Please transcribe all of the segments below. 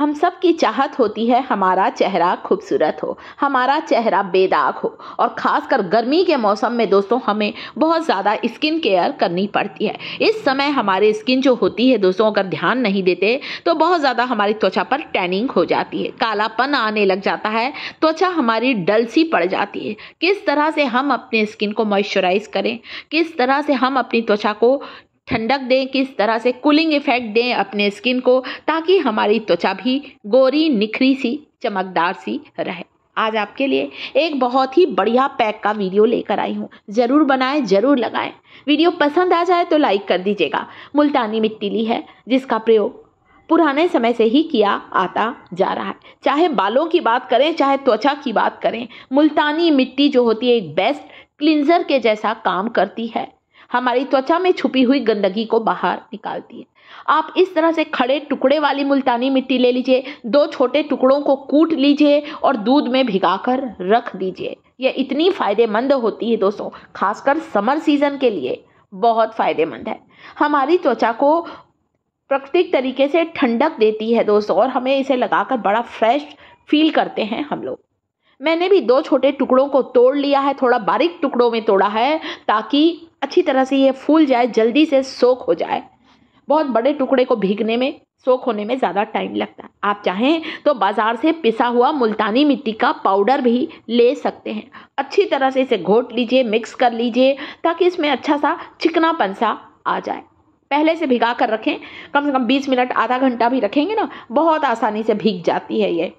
हम सब की चाहत होती है हमारा चेहरा खूबसूरत हो हमारा चेहरा बेदाग हो और ख़ासकर गर्मी के मौसम में दोस्तों हमें बहुत ज़्यादा स्किन केयर करनी पड़ती है इस समय हमारे स्किन जो होती है दोस्तों अगर ध्यान नहीं देते तो बहुत ज़्यादा हमारी त्वचा पर टैनिंग हो जाती है कालापन आने लग जाता है त्वचा हमारी डल सी पड़ जाती है किस तरह से हम अपने स्किन को मॉइस्चराइज करें किस तरह से हम अपनी त्वचा को ठंडक दें किस तरह से कूलिंग इफेक्ट दें अपने स्किन को ताकि हमारी त्वचा भी गोरी निखरी सी चमकदार सी रहे आज आपके लिए एक बहुत ही बढ़िया पैक का वीडियो लेकर आई हूँ ज़रूर बनाएं ज़रूर लगाएं वीडियो पसंद आ जाए तो लाइक कर दीजिएगा मुल्तानी मिट्टी ली है जिसका प्रयोग पुराने समय से ही किया आता जा रहा है चाहे बालों की बात करें चाहे त्वचा की बात करें मुल्तानी मिट्टी जो होती है एक बेस्ट क्लिनजर के जैसा काम करती है हमारी त्वचा में छुपी हुई गंदगी को बाहर निकालती है आप इस तरह से खड़े टुकड़े वाली मुल्तानी मिट्टी ले लीजिए दो छोटे टुकड़ों को कूट लीजिए और दूध में भिगाकर रख दीजिए यह इतनी फायदेमंद होती है दोस्तों खासकर समर सीजन के लिए बहुत फायदेमंद है हमारी त्वचा को प्राकृतिक तरीके से ठंडक देती है दोस्तों और हमें इसे लगाकर बड़ा फ्रेश फील करते हैं हम लोग मैंने भी दो छोटे टुकड़ों को तोड़ लिया है थोड़ा बारीक टुकड़ों में तोड़ा है ताकि अच्छी तरह से ये फूल जाए जल्दी से सोख हो जाए बहुत बड़े टुकड़े को भीगने में सोख होने में ज़्यादा टाइम लगता है आप चाहें तो बाज़ार से पिसा हुआ मुल्तानी मिट्टी का पाउडर भी ले सकते हैं अच्छी तरह से इसे घोट लीजिए मिक्स कर लीजिए ताकि इसमें अच्छा सा चिकनापन सा आ जाए पहले से भिगा कर रखें कम से कम 20 मिनट आधा घंटा भी रखेंगे ना बहुत आसानी से भीग जाती है ये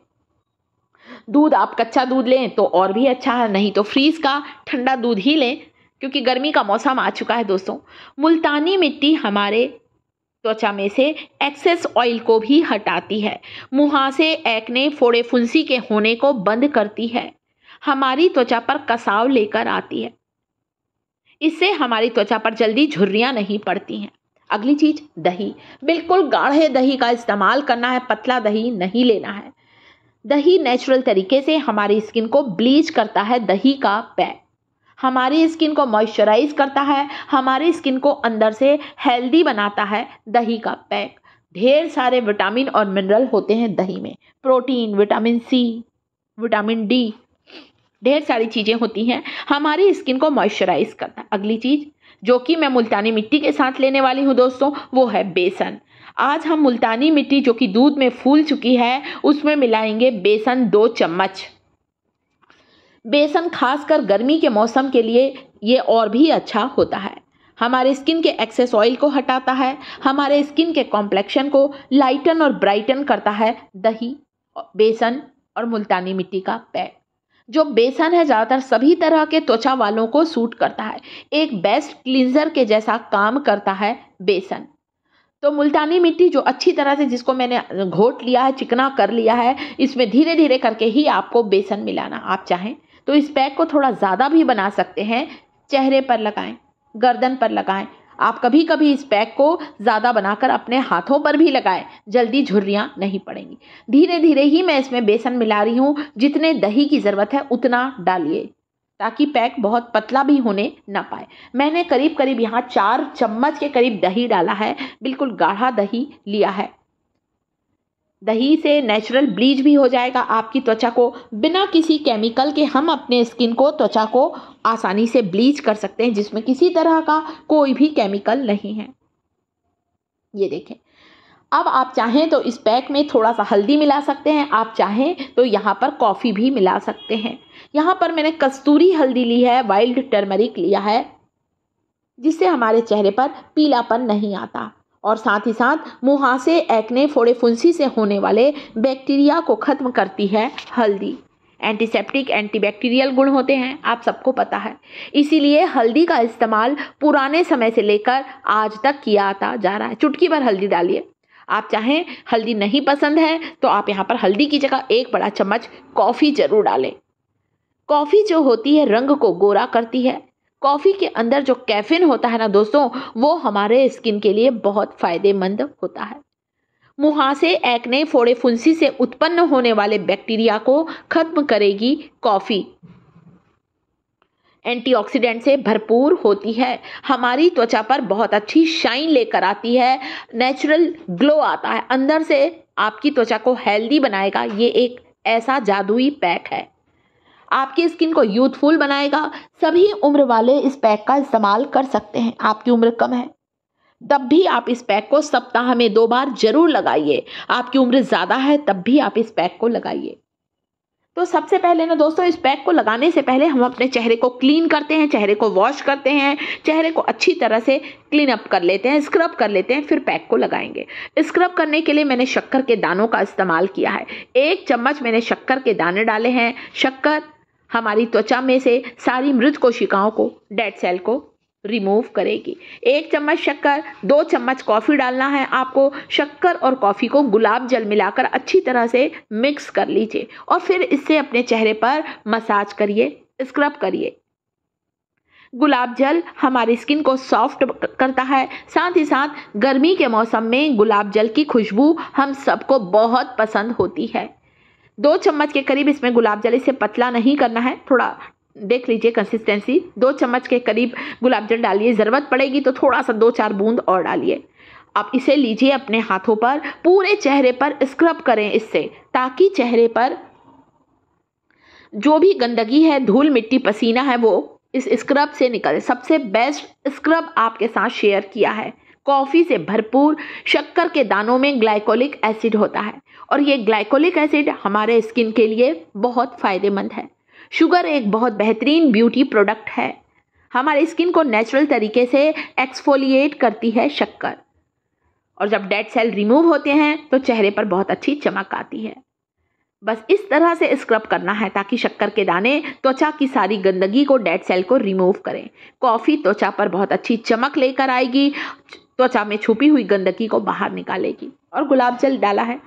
दूध आप कच्चा दूध लें तो और भी अच्छा है नहीं तो फ्रीज का ठंडा दूध ही लें क्योंकि गर्मी का मौसम आ चुका है दोस्तों मुल्तानी मिट्टी हमारे त्वचा में से एक्सेस ऑयल को भी हटाती है मुहासे एक्ने फोड़े फुंसी के होने को बंद करती है हमारी त्वचा पर कसाव लेकर आती है इससे हमारी त्वचा पर जल्दी झुर्रियाँ नहीं पड़ती हैं अगली चीज दही बिल्कुल गाढ़े दही का इस्तेमाल करना है पतला दही नहीं लेना है दही नेचुरल तरीके से हमारी स्किन को ब्लीच करता है दही का पैक हमारी स्किन को मॉइस्चराइज करता है हमारी स्किन को अंदर से हेल्दी बनाता है दही का पैक ढेर सारे विटामिन और मिनरल होते हैं दही में protein vitamin C vitamin D ढेर सारी चीज़ें होती हैं हमारी स्किन को मॉइस्चराइज करता है अगली चीज़ जो कि मैं मुल्तानी मिट्टी के साथ लेने वाली हूँ दोस्तों वो है बेसन आज हम मुल्तानी मिट्टी जो कि दूध में फूल चुकी है उसमें मिलाएंगे बेसन दो चम्मच बेसन खासकर गर्मी के मौसम के लिए ये और भी अच्छा होता है हमारे स्किन के एक्सेस ऑयल को हटाता है हमारे स्किन के कॉम्प्लेक्शन को लाइटन और ब्राइटन करता है दही बेसन और मुल्तानी मिट्टी का पैक जो बेसन है ज़्यादातर सभी तरह के त्वचा वालों को सूट करता है एक बेस्ट क्लिनजर के जैसा काम करता है बेसन तो मुल्तानी मिट्टी जो अच्छी तरह से जिसको मैंने घोट लिया है चिकना कर लिया है इसमें धीरे धीरे करके ही आपको बेसन मिलाना आप चाहें तो इस पैक को थोड़ा ज़्यादा भी बना सकते हैं चेहरे पर लगाएं गर्दन पर लगाएं आप कभी कभी इस पैक को ज़्यादा बनाकर अपने हाथों पर भी लगाएं जल्दी झुर्रियाँ नहीं पड़ेंगी धीरे धीरे ही मैं इसमें बेसन मिला रही हूँ जितने दही की ज़रूरत है उतना डालिए ताकि पैक बहुत पतला भी होने ना पाए मैंने करीब करीब यहाँ चार चम्मच के करीब दही डाला है बिल्कुल गाढ़ा दही लिया है दही से नेचुरल ब्लीच भी हो जाएगा आपकी त्वचा को बिना किसी केमिकल के हम अपने स्किन को त्वचा को आसानी से ब्लीच कर सकते हैं जिसमें किसी तरह का कोई भी केमिकल नहीं है ये देखें अब आप चाहें तो इस पैक में थोड़ा सा हल्दी मिला सकते हैं आप चाहें तो यहाँ पर कॉफ़ी भी मिला सकते हैं यहाँ पर मैंने कस्तूरी हल्दी ली है वाइल्ड टर्मरिक लिया है जिससे हमारे चेहरे पर पीलापन नहीं आता और साथ ही साथ मुहासे एक्ने फोड़े फुंसी से होने वाले बैक्टीरिया को ख़त्म करती है हल्दी एंटीसेप्टिक एंटीबैक्टीरियल गुण होते हैं आप सबको पता है इसीलिए हल्दी का इस्तेमाल पुराने समय से लेकर आज तक किया आता जा रहा है चुटकी भर हल्दी डालिए आप चाहें हल्दी नहीं पसंद है तो आप यहाँ पर हल्दी की जगह एक बड़ा चम्मच कॉफ़ी जरूर डालें कॉफ़ी जो होती है रंग को गोरा करती है कॉफ़ी के अंदर जो कैफिन होता है ना दोस्तों वो हमारे स्किन के लिए बहुत फ़ायदेमंद होता है मुहासे एक्ने फोड़े फुंसी से उत्पन्न होने वाले बैक्टीरिया को खत्म करेगी कॉफ़ी एंटीऑक्सीडेंट से भरपूर होती है हमारी त्वचा पर बहुत अच्छी शाइन लेकर आती है नेचुरल ग्लो आता है अंदर से आपकी त्वचा को हेल्दी बनाएगा ये एक ऐसा जादुई पैक है आपकी स्किन को यूथफुल बनाएगा सभी उम्र वाले इस पैक का इस्तेमाल कर सकते हैं आपकी उम्र कम है तब भी आप इस पैक को सप्ताह में दो बार जरूर लगाइए आपकी उम्र ज़्यादा है तब भी आप इस पैक को लगाइए तो सबसे पहले ना दोस्तों इस पैक को लगाने से पहले हम अपने चेहरे को क्लीन करते हैं चेहरे को वॉश करते हैं चेहरे को अच्छी तरह से क्लीन अप कर लेते हैं स्क्रब कर लेते हैं फिर पैक को लगाएंगे स्क्रब करने के लिए मैंने शक्कर के दानों का इस्तेमाल किया है एक चम्मच मैंने शक्कर के दाने डाले हैं शक्कर हमारी त्वचा में से सारी मृत कोशिकाओं को डेड सेल को रिमूव करेगी एक चम्मच शक्कर दो चम्मच कॉफ़ी डालना है आपको शक्कर और कॉफ़ी को गुलाब जल मिलाकर अच्छी तरह से मिक्स कर लीजिए और फिर इससे अपने चेहरे पर मसाज करिए स्क्रब करिए गुलाब जल हमारी स्किन को सॉफ्ट करता है साथ ही साथ गर्मी के मौसम में गुलाब जल की खुशबू हम सबको बहुत पसंद होती है दो चम्मच के करीब इसमें गुलाब जल इसे पतला नहीं करना है थोड़ा देख लीजिए कंसिस्टेंसी दो चम्मच के करीब गुलाब जल डालिए ज़रूरत पड़ेगी तो थोड़ा सा दो चार बूंद और डालिए आप इसे लीजिए अपने हाथों पर पूरे चेहरे पर स्क्रब करें इससे ताकि चेहरे पर जो भी गंदगी है धूल मिट्टी पसीना है वो इस स्क्रब से निकले सबसे बेस्ट स्क्रब आपके साथ शेयर किया है कॉफ़ी से भरपूर शक्कर के दानों में ग्लाइकोलिक एसिड होता है और ये ग्लाइकोलिक एसिड हमारे स्किन के लिए बहुत फ़ायदेमंद है शुगर एक बहुत बेहतरीन ब्यूटी प्रोडक्ट है हमारे स्किन को नेचुरल तरीके से एक्सफोलिएट करती है शक्कर और जब डेड सेल रिमूव होते हैं तो चेहरे पर बहुत अच्छी चमक आती है बस इस तरह से स्क्रब करना है ताकि शक्कर के दाने त्वचा की सारी गंदगी को डेड सेल को रिमूव करें कॉफ़ी त्वचा पर बहुत अच्छी चमक लेकर आएगी त्वचा में छुपी हुई गंदगी को बाहर निकालेगी और गुलाब जल डाला है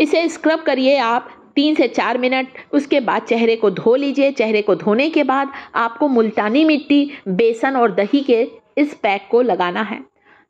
इसे स्क्रब करिए आप तीन से चार मिनट उसके बाद चेहरे को धो लीजिए चेहरे को धोने के बाद आपको मुल्तानी मिट्टी बेसन और दही के इस पैक को लगाना है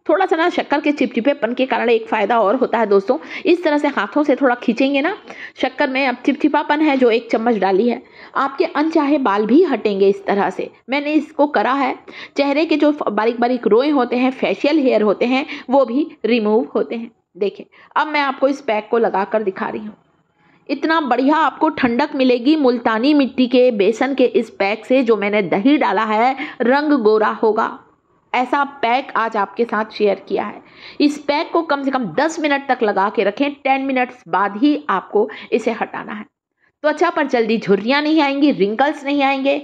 थोड़ा सा ना शक्कर के चिपचिपेपन के कारण एक फ़ायदा और होता है दोस्तों इस तरह से हाथों से थोड़ा खींचेंगे ना शक्कर में अब चिपचिपापन है जो एक चम्मच डाली है आपके अनचाहे बाल भी हटेंगे इस तरह से मैंने इसको करा है चेहरे के जो बारीक बारीक रोए होते हैं फेशियल हेयर होते हैं वो भी रिमूव होते हैं देखें अब मैं आपको इस पैक को लगा कर दिखा रही हूँ इतना बढ़िया आपको ठंडक मिलेगी मुल्तानी मिट्टी के बेसन के इस पैक से जो मैंने दही डाला है रंग गोरा होगा ऐसा पैक आज आपके साथ शेयर किया है इस पैक को कम से कम 10 मिनट तक लगा के रखें 10 मिनट्स बाद ही आपको इसे हटाना है त्वचा तो अच्छा पर जल्दी झुर्रियाँ नहीं आएंगी रिंकल्स नहीं आएंगे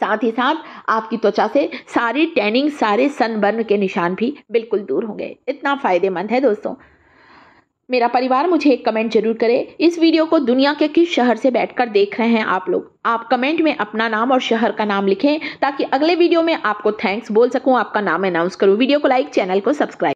साथ ही साथ आपकी त्वचा से सारी टैनिंग सारे सनबर्न के निशान भी बिल्कुल दूर होंगे इतना फ़ायदेमंद है दोस्तों मेरा परिवार मुझे एक कमेंट जरूर करे इस वीडियो को दुनिया के किस शहर से बैठकर देख रहे हैं आप लोग आप कमेंट में अपना नाम और शहर का नाम लिखें ताकि अगले वीडियो में आपको थैंक्स बोल सकूं आपका नाम अनाउंस करूं वीडियो को लाइक चैनल को सब्सक्राइब